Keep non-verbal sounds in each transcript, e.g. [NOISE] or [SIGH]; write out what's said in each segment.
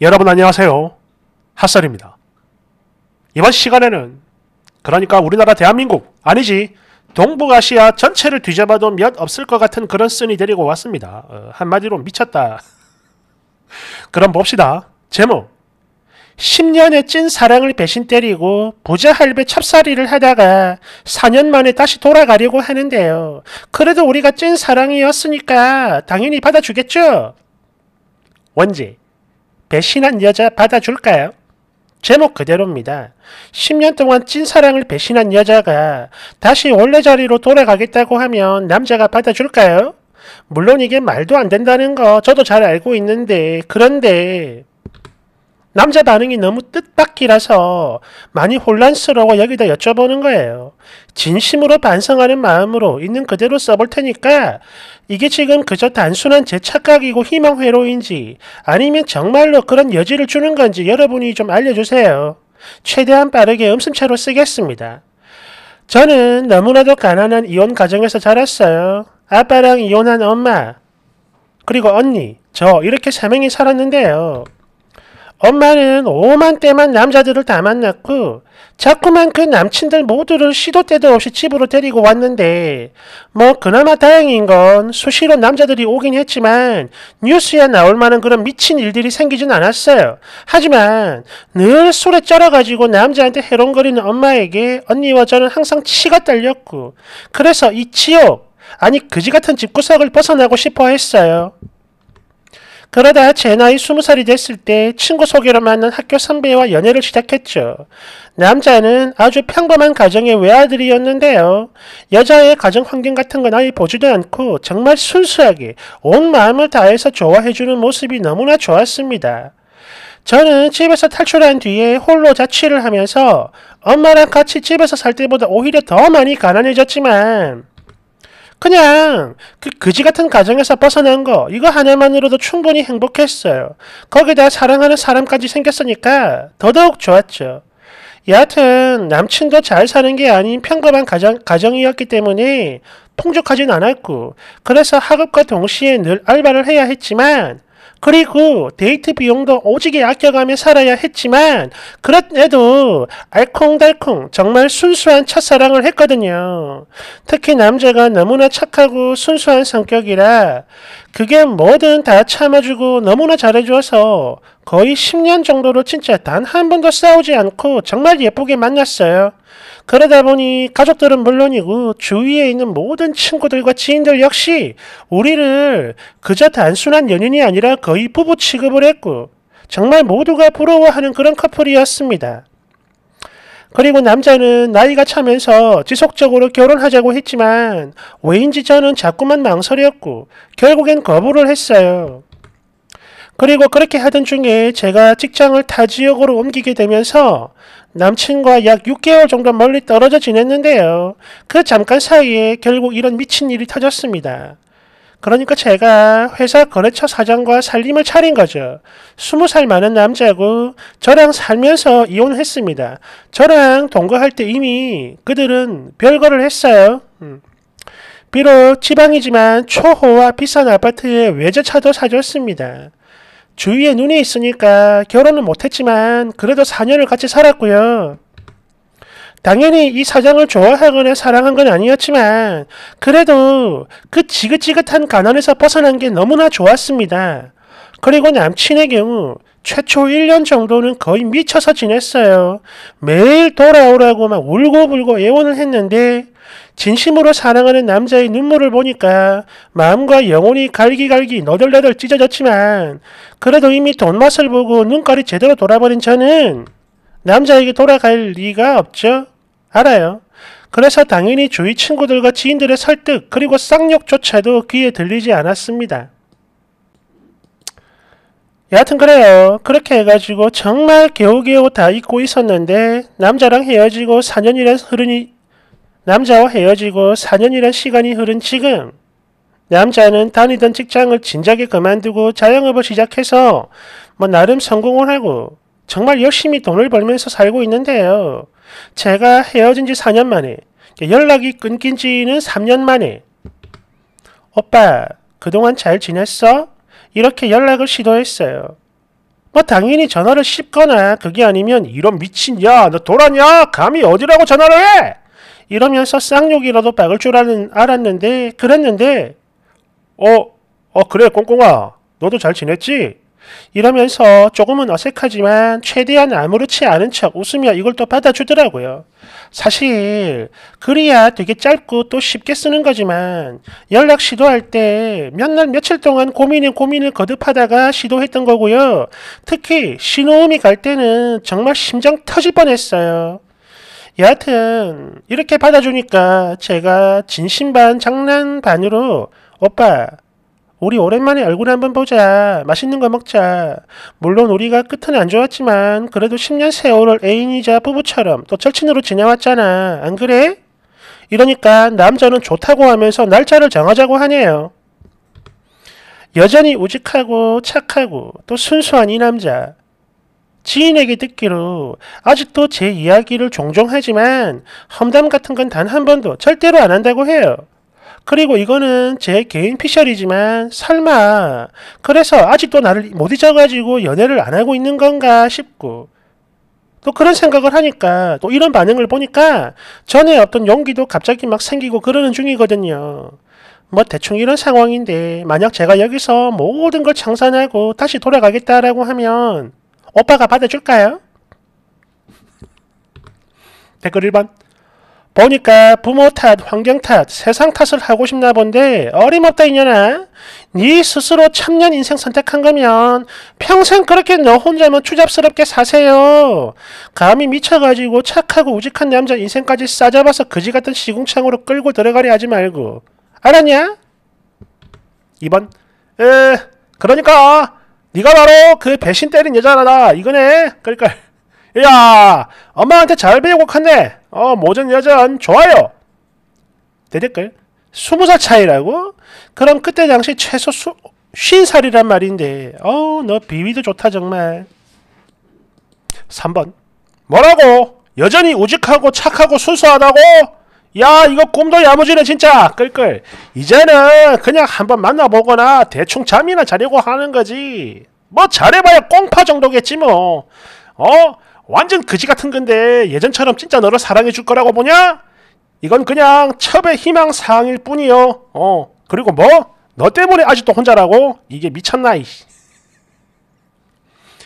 여러분 안녕하세요. 핫설입니다. 이번 시간에는 그러니까 우리나라 대한민국 아니지 동북아시아 전체를 뒤져봐도 몇 없을 것 같은 그런 쓴이 데리고 왔습니다. 어, 한마디로 미쳤다. [LAUGHS] 그럼 봅시다. 제목 10년의 찐 사랑을 배신 때리고 부자 할배 찹쌀이를 하다가 4년 만에 다시 돌아가려고 하는데요. 그래도 우리가 찐 사랑이었으니까 당연히 받아주겠죠? 원제 배신한 여자 받아줄까요? 제목 그대로입니다. 10년 동안 찐사랑을 배신한 여자가 다시 원래 자리로 돌아가겠다고 하면 남자가 받아줄까요? 물론 이게 말도 안 된다는 거 저도 잘 알고 있는데, 그런데 남자 반응이 너무 뜻밖이라서 많이 혼란스러워 여기다 여쭤보는 거예요. 진심으로 반성하는 마음으로 있는 그대로 써볼 테니까 이게 지금 그저 단순한 제 착각이고 희망 회로인지 아니면 정말로 그런 여지를 주는 건지 여러분이 좀 알려주세요. 최대한 빠르게 음성체로 쓰겠습니다. 저는 너무나도 가난한 이혼 가정에서 자랐어요. 아빠랑 이혼한 엄마, 그리고 언니, 저 이렇게 세 명이 살았는데요. 엄마는 오만때만 남자들을 다 만났고 자꾸만 그 남친들 모두를 시도 때도 없이 집으로 데리고 왔는데 뭐 그나마 다행인 건 수시로 남자들이 오긴 했지만 뉴스에 나올 만한 그런 미친 일들이 생기진 않았어요. 하지만 늘 술에 쩔어가지고 남자한테 해롱거리는 엄마에게 언니와 저는 항상 치가 딸렸고 그래서 이 지옥 아니 그지 같은 집구석을 벗어나고 싶어 했어요. 그러다 제 나이 20살이 됐을 때 친구 소개로 만난 학교 선배와 연애를 시작했죠. 남자는 아주 평범한 가정의 외아들이었는데요. 여자의 가정 환경 같은 건 아예 보지도 않고 정말 순수하게 온 마음을 다해서 좋아해주는 모습이 너무나 좋았습니다. 저는 집에서 탈출한 뒤에 홀로 자취를 하면서 엄마랑 같이 집에서 살 때보다 오히려 더 많이 가난해졌지만 그냥 그 그지 같은 가정에서 벗어난 거 이거 하나만으로도 충분히 행복했어요. 거기다 사랑하는 사람까지 생겼으니까 더더욱 좋았죠. 여하튼 남친도 잘 사는 게 아닌 평범한 가정, 가정이었기 때문에 풍족하진 않았고 그래서 학업과 동시에 늘 알바를 해야 했지만 그리고 데이트 비용도 오지게 아껴가며 살아야 했지만 그래도 알콩달콩 정말 순수한 첫사랑을 했거든요. 특히 남자가 너무나 착하고 순수한 성격이라 그게 뭐든 다 참아주고 너무나 잘해줘서 거의 10년 정도로 진짜 단 한 번도 싸우지 않고 정말 예쁘게 만났어요. 그러다 보니 가족들은 물론이고 주위에 있는 모든 친구들과 지인들 역시 우리를 그저 단순한 연인이 아니라 거의 부부 취급을 했고 정말 모두가 부러워하는 그런 커플이었습니다. 그리고 남자는 나이가 차면서 지속적으로 결혼하자고 했지만 왜인지 저는 자꾸만 망설였고 결국엔 거부를 했어요. 그리고 그렇게 하던 중에 제가 직장을 타 지역으로 옮기게 되면서 남친과 약 6개월 정도 멀리 떨어져 지냈는데요. 그 잠깐 사이에 결국 이런 미친 일이 터졌습니다. 그러니까 제가 회사 거래처 사장과 살림을 차린 거죠. 스무 살 많은 남자고 저랑 살면서 이혼했습니다. 저랑 동거할 때 이미 그들은 별거를 했어요. 음. 비록 지방이지만 초호와 비싼 아파트에 외제차도 사줬습니다. 주위에 눈이 있으니까 결혼은 못했지만 그래도 4년을 같이 살았고요. 당연히 이 사장을 좋아하거나 사랑한 건 아니었지만 그래도 그 지긋지긋한 가난에서 벗어난 게 너무나 좋았습니다. 그리고 남친의 경우 최초 1년 정도는 거의 미쳐서 지냈어요. 매일 돌아오라고 막 울고불고 애원을 했는데 진심으로 사랑하는 남자의 눈물을 보니까 마음과 영혼이 갈기갈기 너덜너덜 찢어졌지만 그래도 이미 돈 맛을 보고 눈깔이 제대로 돌아버린 저는 남자에게 돌아갈 리가 없죠. 알아요. 그래서 당연히 주위 친구들과 지인들의 설득 그리고 쌍욕조차도 귀에 들리지 않았습니다. 여하튼 그래요. 그렇게 해가지고 정말 겨우겨우다 잊고 있었는데 남자랑 헤어지고 4년이란 흐르니 남자와 헤어지고 4년이란 시간이 흐른 지금 남자는 다니던 직장을 진작에 그만두고 자영업을 시작해서 뭐 나름 성공을 하고 정말 열심히 돈을 벌면서 살고 있는데요. 제가 헤어진 지 4년 만에 연락이 끊긴 지는 3년 만에 오빠 그동안 잘 지냈어? 이렇게 연락을 시도했어요. 뭐 당연히 전화를 씹거나 그게 아니면 이런 미친 야너 돌았냐 감히 어디라고 전화를 해 이러면서 쌍욕이라도 박을 줄 알았는데 그랬는데 어, 어 그래 꽁꽁아 너도 잘 지냈지? 이러면서 조금은 어색하지만 최대한 아무렇지 않은 척 웃으며 이걸 또 받아주더라고요. 사실 글이야 되게 짧고 또 쉽게 쓰는 거지만 연락 시도할 때 몇 날 며칠 동안 고민에 고민을 거듭하다가 시도했던 거고요. 특히 신호음이 갈 때는 정말 심장 터질 뻔했어요. 여하튼 이렇게 받아주니까 제가 진심 반 장난 반으로 오빠 우리 오랜만에 얼굴 한번 보자. 맛있는 거 먹자. 물론 우리가 끝은 안 좋았지만 그래도 10년 세월을 애인이자 부부처럼 또 절친으로 지내왔잖아. 안 그래? 이러니까 남자는 좋다고 하면서 날짜를 정하자고 하네요. 여전히 우직하고 착하고 또 순수한 이 남자. 지인에게 듣기로 아직도 제 이야기를 종종 하지만 험담 같은 건 단 한 번도 절대로 안 한다고 해요. 그리고 이거는 제 개인 피셜이지만 설마 그래서 아직도 나를 못 잊어가지고 연애를 안 하고 있는 건가 싶고 또 그런 생각을 하니까 또 이런 반응을 보니까 전에 어떤 용기도 갑자기 막 생기고 그러는 중이거든요. 뭐 대충 이런 상황인데 만약 제가 여기서 모든 걸 청산하고 다시 돌아가겠다라고 하면 오빠가 받아줄까요? 댓글 1번 보니까 부모 탓, 환경 탓, 세상 탓을 하고 싶나 본데 어림없다 이년아. 네 스스로 참년 인생 선택한 거면 평생 그렇게 너 혼자만 추잡스럽게 사세요. 감히 미쳐가지고 착하고 우직한 남자 인생까지 싸잡아서 그지 같은 시궁창으로 끌고 들어가려 하지 말고. 알았냐? 2번. 에, 그러니까 네가 바로 그 배신 때린 여자라 이거네. 끌끌. 야 엄마한테 잘 배우고 컸네 어 모든 여자는 좋아요 대댓글 스무 살 차이라고? 그럼 그때 당시 최소 수, 쉰 살이란 말인데 어우 너 비위도 좋다 정말 3번 뭐라고? 여전히 우직하고 착하고 순수하다고? 야 이거 꿈도 야무지네 진짜 끌끌 이제는 그냥 한번 만나보거나 대충 잠이나 자려고 하는 거지 뭐 잘해봐야 꽁파 정도겠지 뭐 어? 완전 그지 같은 건데 예전처럼 진짜 너를 사랑해 줄 거라고 보냐? 이건 그냥 첩의 희망사항일 뿐이요. 어 그리고 뭐? 너 때문에 아직도 혼자라고? 이게 미쳤나 이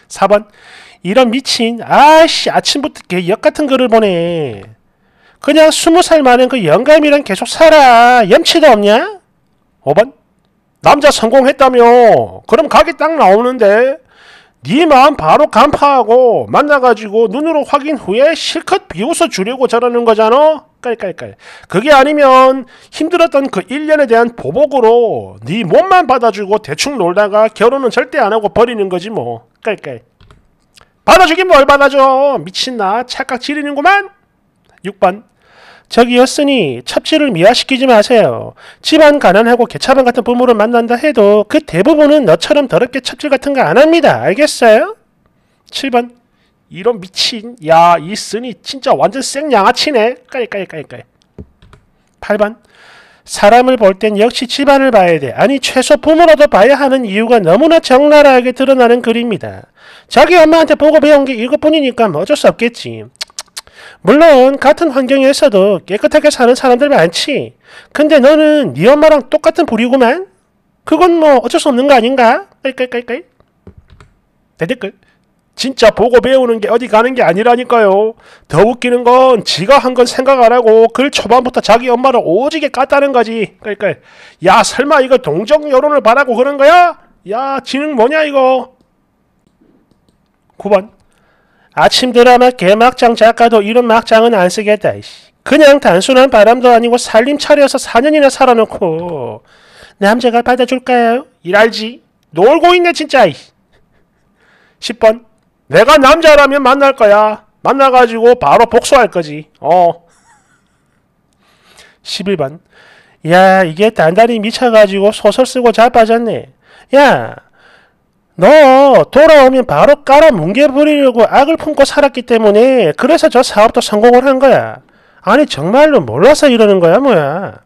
4번 이런 미친 아씨 아침부터 개 역같은 글을 보내 그냥 스무 살 많은 그 영감이랑 계속 살아 염치도 없냐? 5번 남자 성공했다며 그럼 가게 딱 나오는데 네 마음 바로 간파하고 만나가지고 눈으로 확인 후에 실컷 비웃어 주려고 저러는 거잖아. 깔깔깔. 그게 아니면 힘들었던 그 1년에 대한 보복으로 네 몸만 받아주고 대충 놀다가 결혼은 절대 안 하고 버리는 거지 뭐. 깔깔. 받아주긴 뭘 받아줘. 미친 나 착각 지리는구만. 6번. 저기였으니 첩지를 미화시키지 마세요. 집안 가난하고 개차반 같은 부모를 만난다 해도 그 대부분은 너처럼 더럽게 첩질 같은 거 안 합니다. 알겠어요? 7번 이런 미친 야이 쓴이 진짜 완전 생 양아치네. 까이까이까이까이 8번 사람을 볼 땐 역시 집안을 봐야 돼. 아니 최소 부모라도 봐야 하는 이유가 너무나 적나라하게 드러나는 글입니다. 자기 엄마한테 보고 배운 게 이것뿐이니까 뭐 어쩔 수 없겠지. 물론 같은 환경에서도 깨끗하게 사는 사람들 많지. 근데 너는 네 엄마랑 똑같은 부류구만? 그건 뭐 어쩔 수 없는 거 아닌가? 깔깔깔깔. 대댓글. 진짜 보고 배우는 게 어디 가는 게 아니라니까요. 더 웃기는 건 지가 한 건 생각 안 하고 글 초반부터 자기 엄마를 오지게 깠다는 거지. 깔깔. 니야 설마 이거 동정 여론을 바라고 그런 거야? 야 지능 뭐냐 이거. 9번 아침 드라마 개막장 작가도 이런 막장은 안 쓰겠다. 이씨. 그냥 단순한 바람도 아니고 살림 차려서 4년이나 살아놓고 남자가 받아줄까요? 일알지? 놀고 있네 진짜. 이씨. 10번 내가 남자라면 만날 거야. 만나가지고 바로 복수할 거지. 어. 11번 야 이게 단단히 미쳐가지고 소설 쓰고 자빠졌네. 야너 돌아오면 바로 깔아 뭉개버리려고 악을 품고 살았기 때문에 그래서 저 사업도 성공을 한 거야. 아니 정말로 몰라서 이러는 거야 뭐야.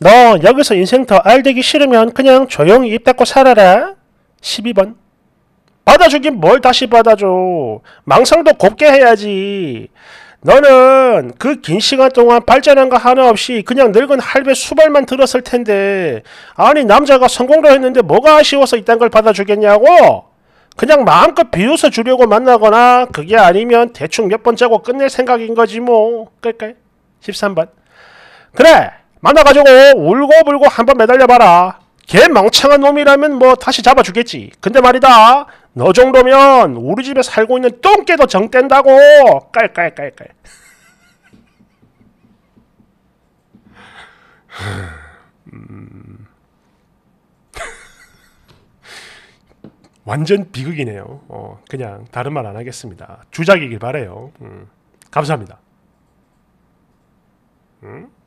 너 여기서 인생 더 알되기 싫으면 그냥 조용히 입 닫고 살아라. 12번 받아주긴 뭘 다시 받아줘. 망상도 곱게 해야지. 너는 그 긴 시간 동안 발전한 거 하나 없이 그냥 늙은 할배 수발만 들었을 텐데 아니 남자가 성공도 했는데 뭐가 아쉬워서 이딴 걸 받아주겠냐고 그냥 마음껏 비웃어 주려고 만나거나 그게 아니면 대충 몇번 짜고 끝낼 생각인 거지 뭐끌럴까 13번 그래 만나가지고 울고불고 한번 매달려봐라 개 멍청한 놈이라면 뭐 다시 잡아주겠지 근데 말이다 너 정도면 우리 집에 살고 있는 똥개도 정뗀다고 깔깔깔깔 음. [LAUGHS] 완전 비극이네요. 어, 그냥 다른 말 안 하겠습니다. 주작이길 바래요. 음. 감사합니다. 음?